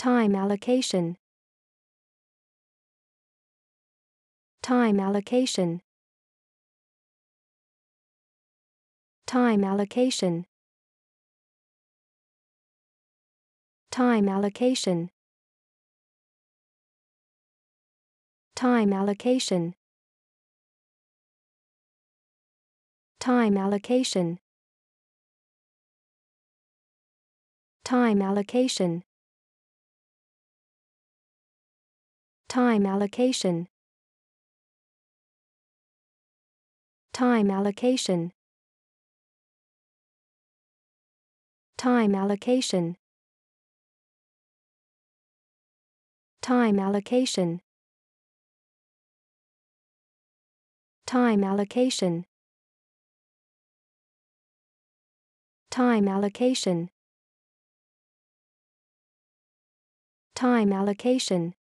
Time allocation. Time allocation. Time allocation. Time allocation. Time allocation. Time allocation. Time allocation. Time allocation. Time allocation. Time allocation. Time allocation. Time allocation. Time allocation. Time allocation.